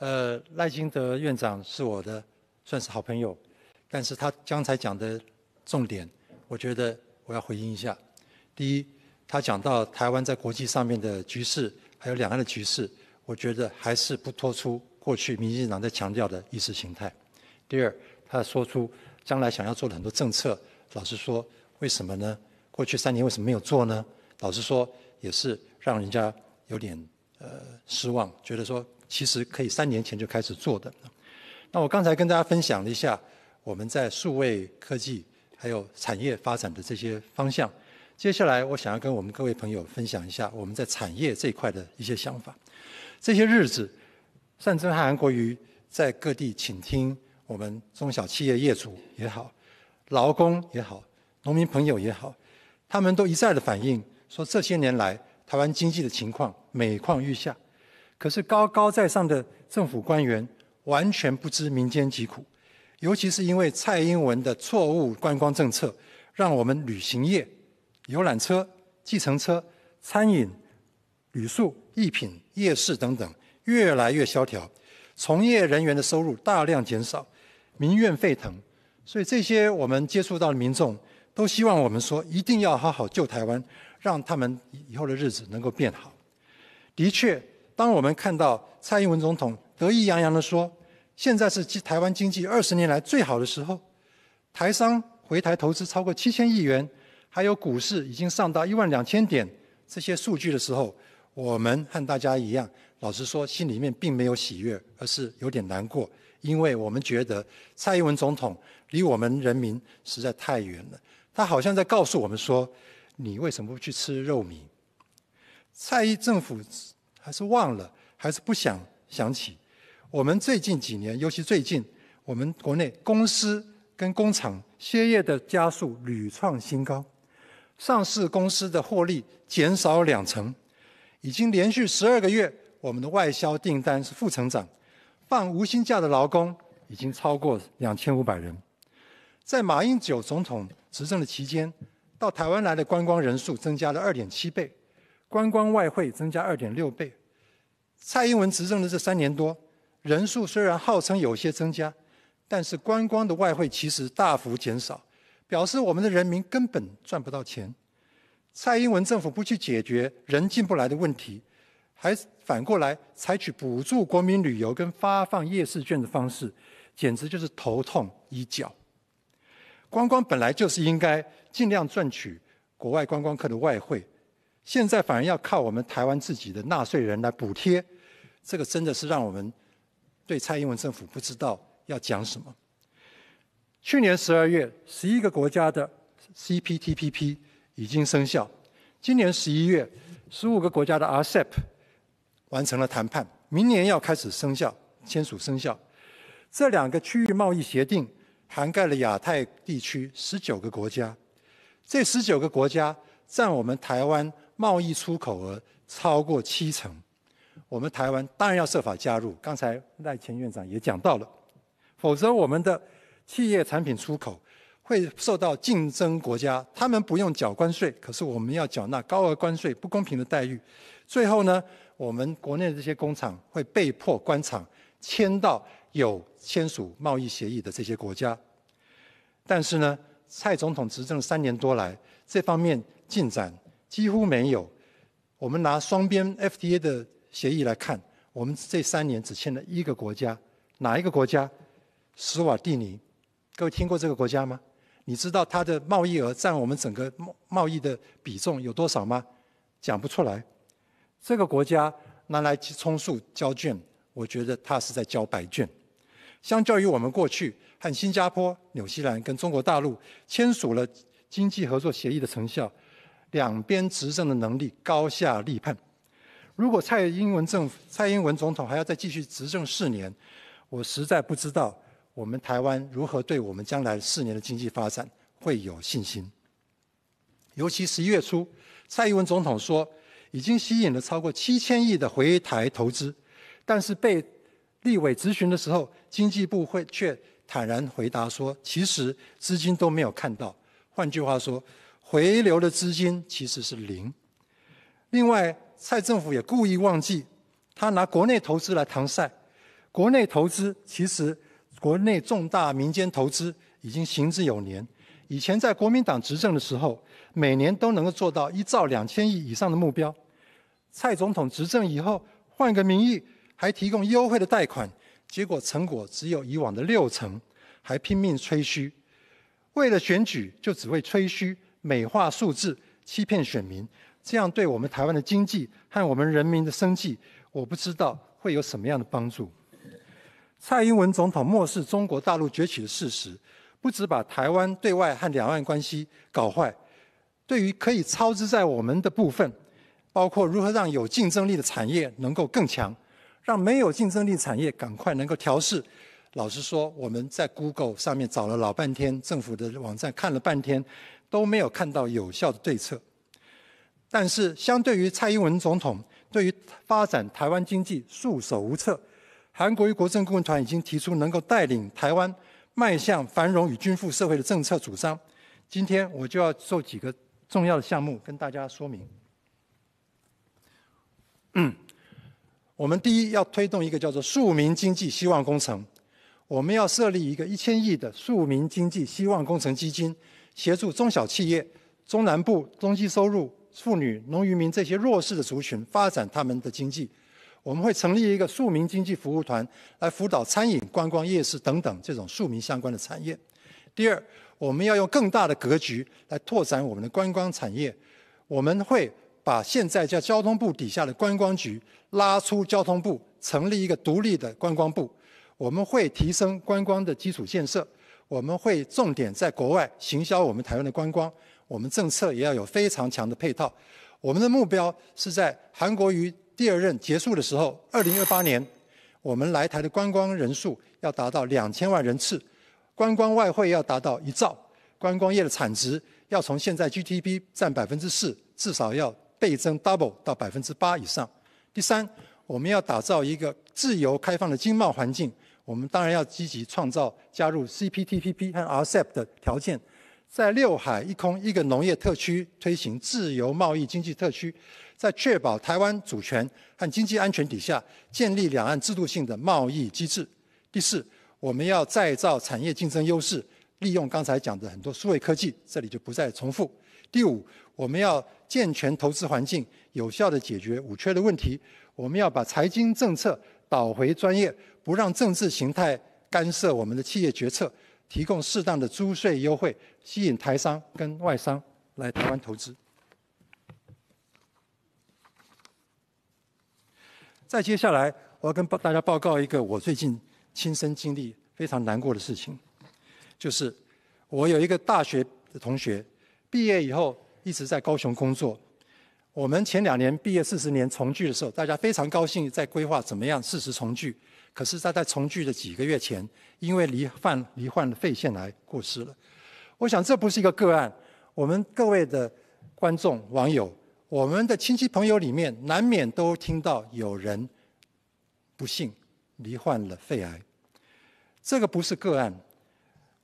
呃，赖金德院长是我的算是好朋友，但是他刚才讲的重点，我觉得我要回应一下。第一，他讲到台湾在国际上面的局势，还有两岸的局势，我觉得还是不脱出过去民进党在强调的意识形态。第二，他说出将来想要做的很多政策，老实说，为什么呢？过去三年为什么没有做呢？老实说，也是让人家有点呃失望，觉得说。其实可以三年前就开始做的。那我刚才跟大家分享了一下我们在数位科技还有产业发展的这些方向。接下来我想要跟我们各位朋友分享一下我们在产业这一块的一些想法。这些日子，善和韩国瑜在各地倾听我们中小企业业主也好、劳工也好、农民朋友也好，他们都一再的反映说，这些年来台湾经济的情况每况愈下。可是高高在上的政府官员完全不知民间疾苦，尤其是因为蔡英文的错误观光政策，让我们旅行业、游览车、计程车、餐饮、旅宿、艺品、夜市等等越来越萧条，从业人员的收入大量减少，民怨沸腾。所以这些我们接触到的民众都希望我们说一定要好好救台湾，让他们以后的日子能够变好。的确。当我们看到蔡英文总统得意洋洋地说：“现在是台湾经济二十年来最好的时候，台商回台投资超过七千亿元，还有股市已经上到一万两千点，这些数据的时候，我们和大家一样，老实说，心里面并没有喜悦，而是有点难过，因为我们觉得蔡英文总统离我们人民实在太远了。他好像在告诉我们说：‘你为什么不去吃肉糜？”蔡依政府。”还是忘了，还是不想想起。我们最近几年，尤其最近，我们国内公司跟工厂歇业的加速屡创新高，上市公司的获利减少两成，已经连续十二个月我们的外销订单是负成长，放无薪假的劳工已经超过两千五百人。在马英九总统执政的期间，到台湾来的观光人数增加了二点七倍。观光外汇增加二点六倍，蔡英文执政的这三年多，人数虽然号称有些增加，但是观光的外汇其实大幅减少，表示我们的人民根本赚不到钱。蔡英文政府不去解决人进不来的问题，还反过来采取补助国民旅游跟发放夜市券的方式，简直就是头痛医脚。观光本来就是应该尽量赚取国外观光客的外汇。现在反而要靠我们台湾自己的纳税人来补贴，这个真的是让我们对蔡英文政府不知道要讲什么。去年十二月，十一个国家的 CPTPP 已经生效；今年十一月，十五个国家的 RCEP 完成了谈判，明年要开始生效，签署生效。这两个区域贸易协定涵盖了亚太地区十九个国家，这十九个国家占我们台湾。贸易出口额超过七成，我们台湾当然要设法加入。刚才赖前院长也讲到了，否则我们的企业产品出口会受到竞争国家，他们不用缴关税，可是我们要缴纳高额关税，不公平的待遇。最后呢，我们国内的这些工厂会被迫关厂，迁到有签署贸易协议的这些国家。但是呢，蔡总统执政三年多来，这方面进展。几乎没有。我们拿双边 FTA 的协议来看，我们这三年只签了一个国家，哪一个国家？斯瓦蒂尼。各位听过这个国家吗？你知道它的贸易额占我们整个贸贸易的比重有多少吗？讲不出来。这个国家拿来充数交卷，我觉得它是在交白卷。相较于我们过去和新加坡、纽西兰跟中国大陆签署了经济合作协议的成效。两边执政的能力高下立判。如果蔡英文政府、蔡英文总统还要再继续执政四年，我实在不知道我们台湾如何对我们将来四年的经济发展会有信心。尤其十一月初，蔡英文总统说已经吸引了超过七千亿的回台投资，但是被立委咨询的时候，经济部会却坦然回答说，其实资金都没有看到。换句话说，回流的资金其实是零。另外，蔡政府也故意忘记，他拿国内投资来搪塞。国内投资其实国内重大民间投资已经行之有年。以前在国民党执政的时候，每年都能够做到一兆两千亿以上的目标。蔡总统执政以后，换个名义还提供优惠的贷款，结果成果只有以往的六成，还拼命吹嘘。为了选举，就只会吹嘘。美化数字、欺骗选民，这样对我们台湾的经济和我们人民的生计，我不知道会有什么样的帮助。蔡英文总统漠视中国大陆崛起的事实，不止把台湾对外和两岸关系搞坏，对于可以操之在我们的部分，包括如何让有竞争力的产业能够更强，让没有竞争力产业赶快能够调试。老实说，我们在 Google 上面找了老半天政府的网站，看了半天。都没有看到有效的对策。但是，相对于蔡英文总统对于发展台湾经济束手无策，韩国瑜国政顾问团已经提出能够带领台湾迈向繁荣与均富社会的政策主张。今天，我就要做几个重要的项目跟大家说明。嗯，我们第一要推动一个叫做“庶民经济希望工程”，我们要设立一个一千亿的庶民经济希望工程基金。协助中小企业、中南部、中低收入妇女、农渔民这些弱势的族群发展他们的经济。我们会成立一个庶民经济服务团，来辅导餐饮、观光、夜市等等这种庶民相关的产业。第二，我们要用更大的格局来拓展我们的观光产业。我们会把现在叫交通部底下的观光局拉出交通部，成立一个独立的观光部。我们会提升观光的基础建设。我们会重点在国外行销我们台湾的观光，我们政策也要有非常强的配套。我们的目标是在韩国于第二任结束的时候，二零二八年，我们来台的观光人数要达到两千万人次，观光外汇要达到一兆，观光业的产值要从现在 g d p 占百分之四，至少要倍增 double 到百分之八以上。第三，我们要打造一个自由开放的经贸环境。我们当然要积极创造加入 CPTPP 和 RCEP 的条件，在六海一空一个农业特区推行自由贸易经济特区，在确保台湾主权和经济安全底下建立两岸制度性的贸易机制。第四，我们要再造产业竞争优势，利用刚才讲的很多数位科技，这里就不再重复。第五，我们要健全投资环境，有效地解决五缺的问题。我们要把财经政策导回专业。不让政治形态干涉我们的企业决策，提供适当的租税优惠，吸引台商跟外商来台湾投资。再接下来，我要跟大家报告一个我最近亲身经历非常难过的事情，就是我有一个大学的同学，毕业以后一直在高雄工作。我们前两年毕业四十年重聚的时候，大家非常高兴，在规划怎么样四十重聚。可是他在重聚的几个月前，因为罹患罹患了肺腺癌过世了。我想这不是一个个案，我们各位的观众网友，我们的亲戚朋友里面，难免都听到有人不幸罹患了肺癌。这个不是个案，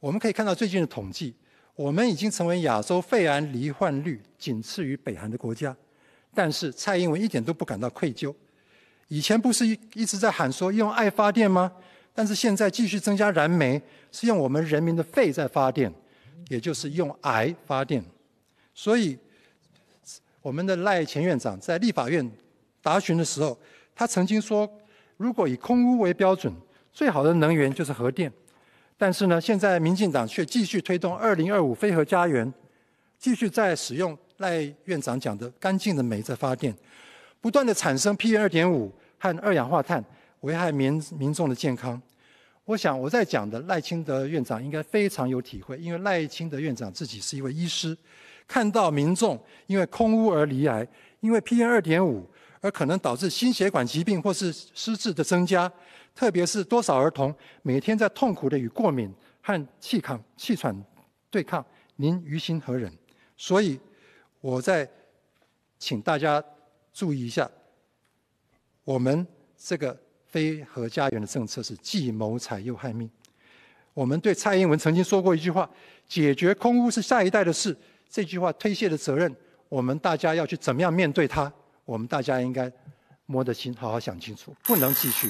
我们可以看到最近的统计，我们已经成为亚洲肺癌罹患率仅次于北韩的国家。但是蔡英文一点都不感到愧疚，以前不是一一直在喊说用爱发电吗？但是现在继续增加燃煤，是用我们人民的肺在发电，也就是用癌发电。所以我们的赖前院长在立法院答询的时候，他曾经说，如果以空污为标准，最好的能源就是核电。但是呢，现在民进党却继续推动二零二五非核家园，继续在使用。赖院长讲的，干净的煤在发电，不断的产生 PM 二点五和二氧化碳，危害民民众的健康。我想我在讲的赖清德院长应该非常有体会，因为赖清德院长自己是一位医师，看到民众因为空污而离癌，因为 PM 二点五而可能导致心血管疾病或是失智的增加，特别是多少儿童每天在痛苦的与过敏和气抗气喘对抗，您于心何忍？所以。我再请大家注意一下，我们这个非核家园的政策是既谋财又害命。我们对蔡英文曾经说过一句话：“解决空屋是下一代的事。”这句话推卸的责任，我们大家要去怎么样面对它？我们大家应该摸得清，好好想清楚，不能继续。